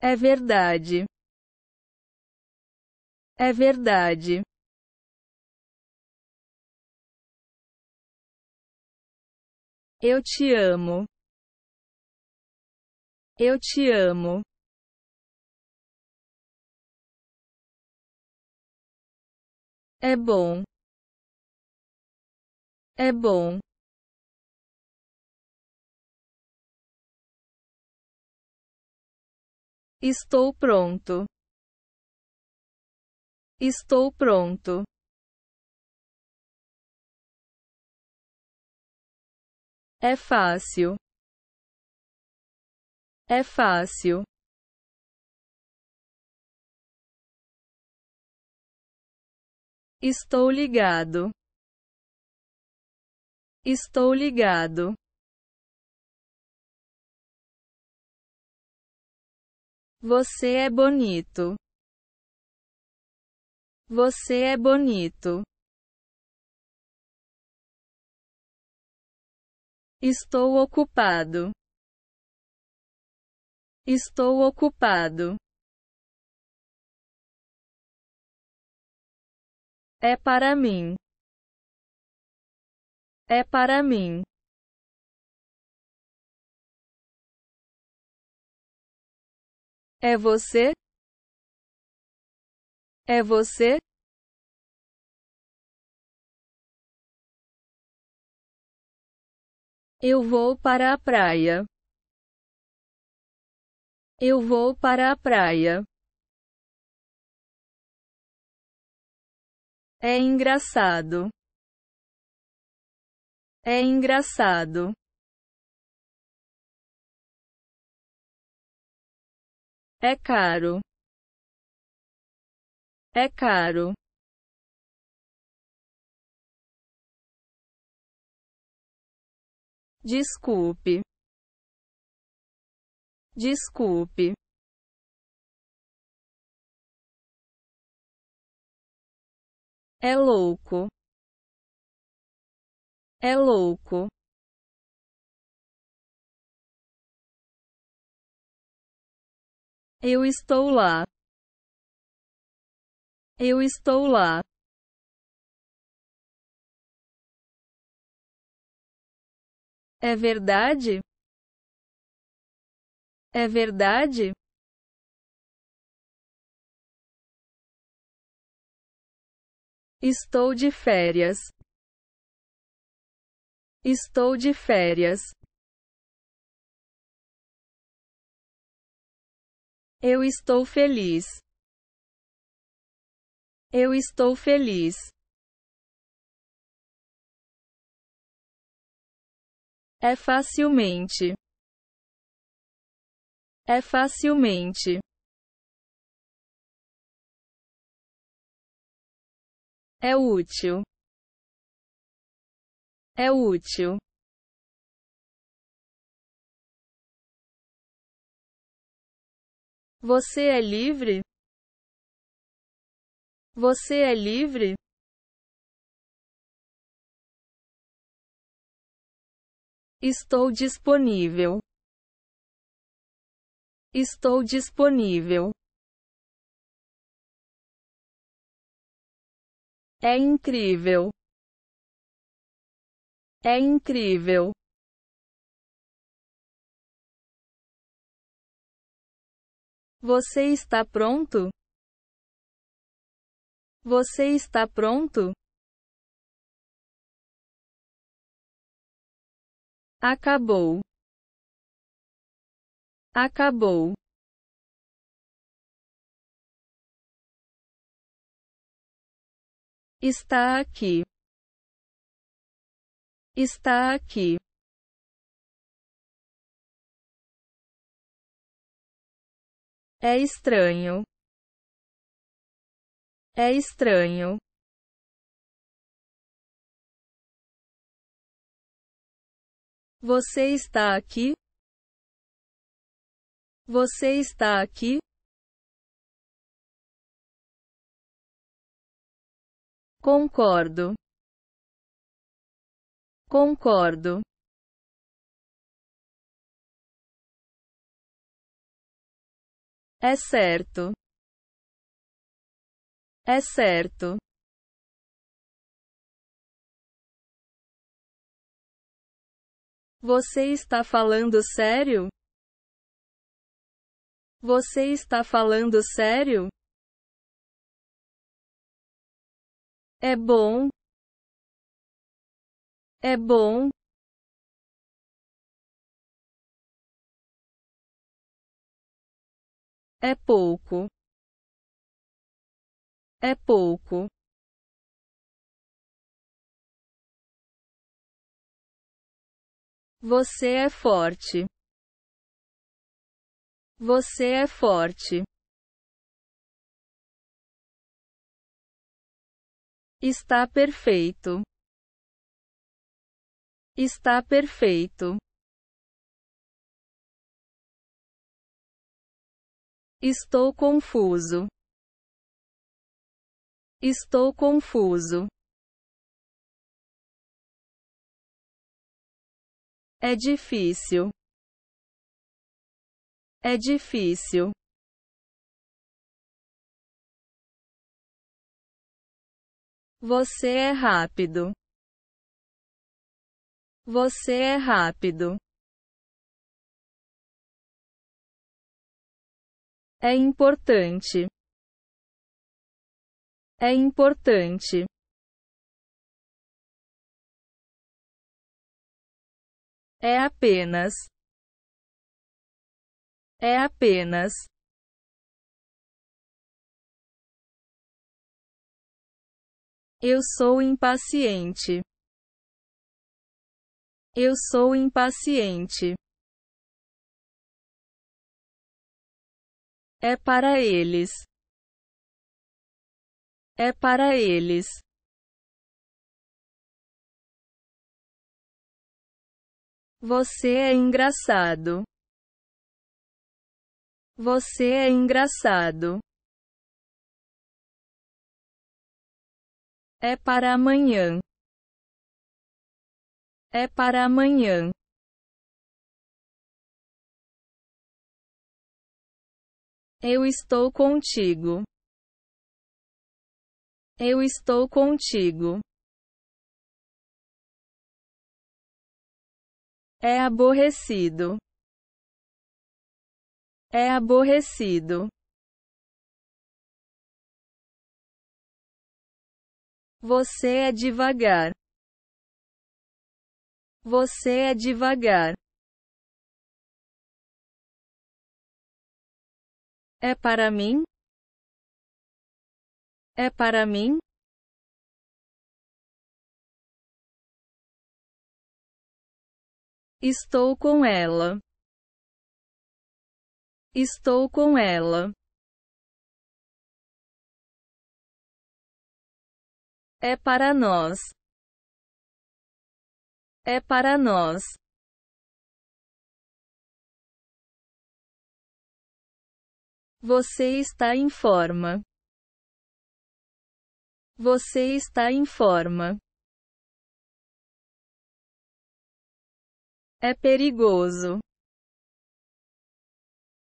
É verdade. É verdade. Eu te amo. Eu te amo. É bom. É bom. Estou pronto. Estou pronto. É fácil. É fácil. Estou ligado. Estou ligado. Você é bonito. Você é bonito. Estou ocupado. Estou ocupado. É para mim. É para mim. É você? É você? Eu vou para a praia. Eu vou para a praia. É engraçado. É engraçado. É caro. É caro. Desculpe. Desculpe. É louco. É louco. Eu estou lá. Eu estou lá. É verdade? É verdade? Estou de férias. Estou de férias. Eu estou feliz. Eu estou feliz. É facilmente. É facilmente. É útil. É útil. Você é livre? Você é livre? Estou disponível. Estou disponível. É incrível. É incrível. Você está pronto? Você está pronto? Acabou. Acabou. Está aqui. Está aqui. É estranho. É estranho. Você está aqui? Você está aqui? Concordo. Concordo. É certo. É certo. Você está falando sério? Você está falando sério? É bom. É bom. É pouco. É pouco. Você é forte. Você é forte. Está perfeito. Está perfeito. Estou confuso. Estou confuso. É difícil. É difícil. Você é rápido. Você é rápido. É importante. É importante. É apenas. É apenas. Eu sou impaciente. Eu sou impaciente. É para eles. É para eles. Você é engraçado. Você é engraçado. É para amanhã. É para amanhã. Eu estou contigo. Eu estou contigo. É aborrecido. É aborrecido. Você é devagar. Você é devagar. É para mim? É para mim? Estou com ela. Estou com ela. É para nós. É para nós. Você está em forma. Você está em forma. É perigoso.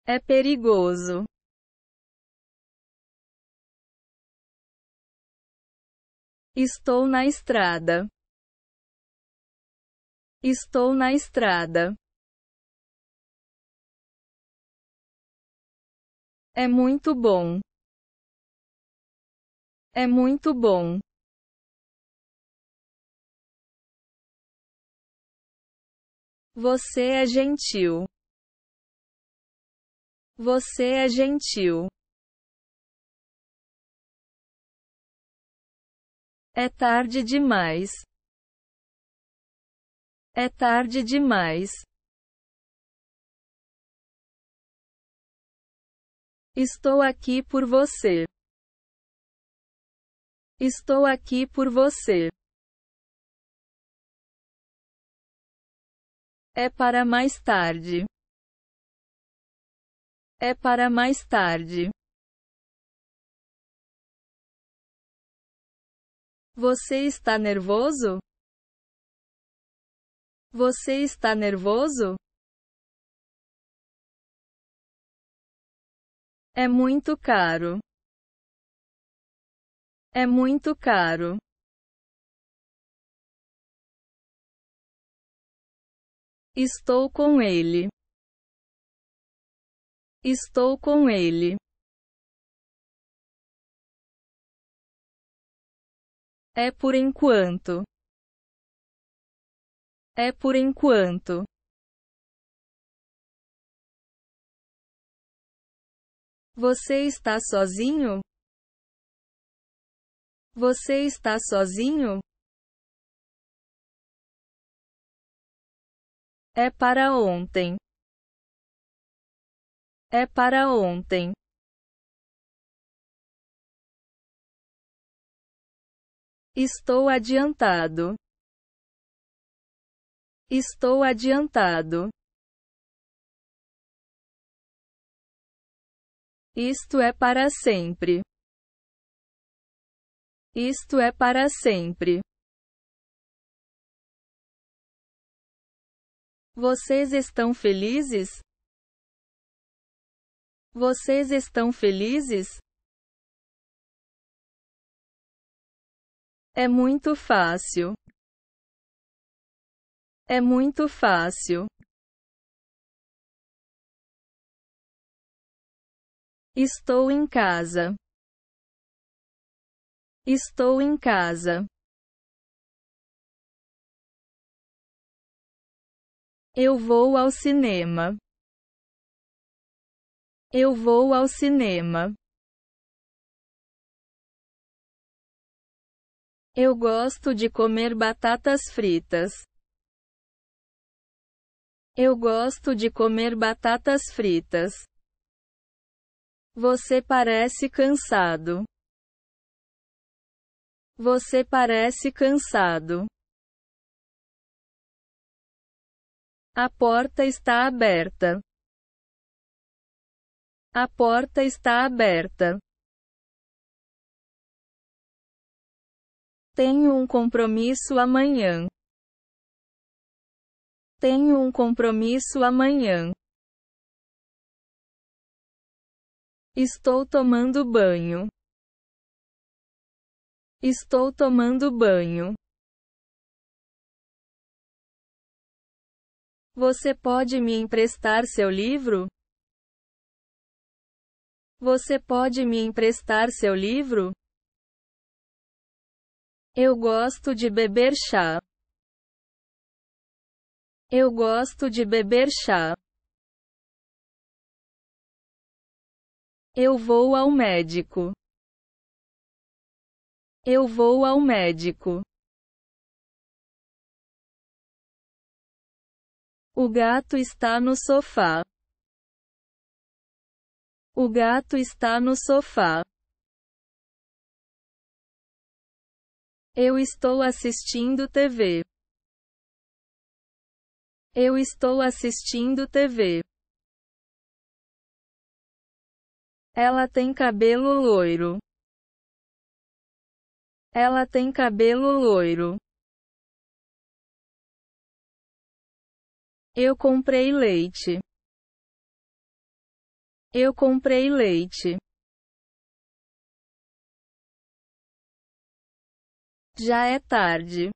É perigoso. Estou na estrada. Estou na estrada. É muito bom. É muito bom. Você é gentil. Você é gentil. É tarde demais. É tarde demais. Estou aqui por você. Estou aqui por você. É para mais tarde. É para mais tarde. Você está nervoso? Você está nervoso? É muito caro. É muito caro. Estou com ele. Estou com ele. É por enquanto. É por enquanto. Você está sozinho? Você está sozinho? É para ontem. É para ontem. Estou adiantado. Estou adiantado. Isto é para sempre. Isto é para sempre. Vocês estão felizes? Vocês estão felizes? É muito fácil. É muito fácil. Estou em casa. Estou em casa. Eu vou ao cinema. Eu vou ao cinema. Eu gosto de comer batatas fritas. Eu gosto de comer batatas fritas. Você parece cansado. Você parece cansado. A porta está aberta. A porta está aberta. Tenho um compromisso amanhã. Tenho um compromisso amanhã. Estou tomando banho. Estou tomando banho. Você pode me emprestar seu livro? Você pode me emprestar seu livro? Eu gosto de beber chá. Eu gosto de beber chá. Eu vou ao médico. Eu vou ao médico. O gato está no sofá. O gato está no sofá. Eu estou assistindo TV. Eu estou assistindo TV. Ela tem cabelo loiro. Ela tem cabelo loiro. Eu comprei leite. Eu comprei leite. Já é tarde.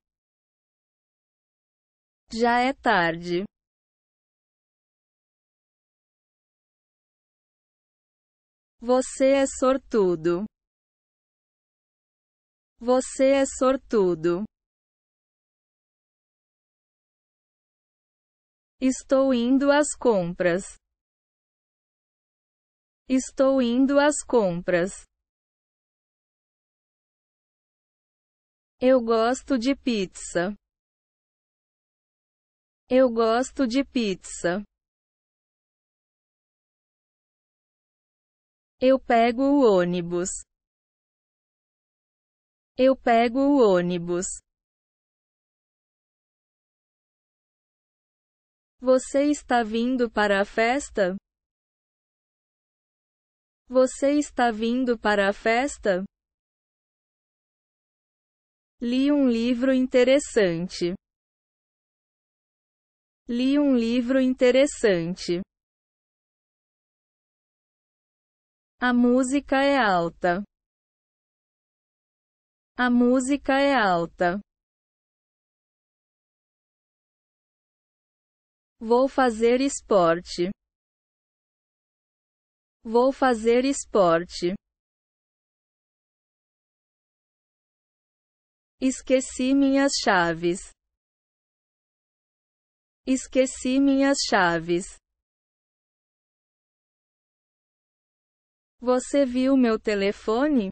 Já é tarde. Você é sortudo. Você é sortudo. Estou indo às compras. Estou indo às compras. Eu gosto de pizza. Eu gosto de pizza. Eu pego o ônibus. Eu pego o ônibus. Você está vindo para a festa? Você está vindo para a festa? Li um livro interessante. Li um livro interessante. A música é alta. A música é alta. Vou fazer esporte. Vou fazer esporte. Esqueci minhas chaves. Esqueci minhas chaves. Você viu meu telefone?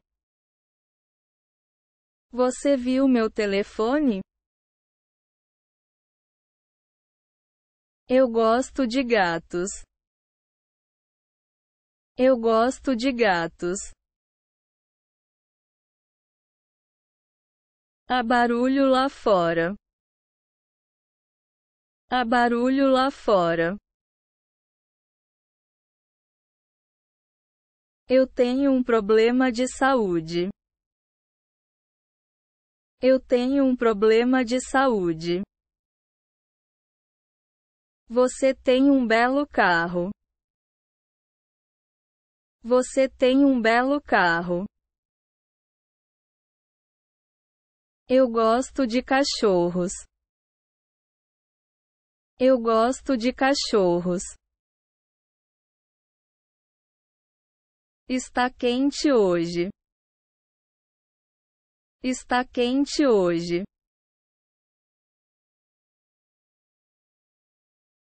Você viu meu telefone? Eu gosto de gatos. Eu gosto de gatos. Há barulho lá fora. Há barulho lá fora. Eu tenho um problema de saúde. Eu tenho um problema de saúde. Você tem um belo carro. Você tem um belo carro. Eu gosto de cachorros. Eu gosto de cachorros. Está quente hoje. Está quente hoje.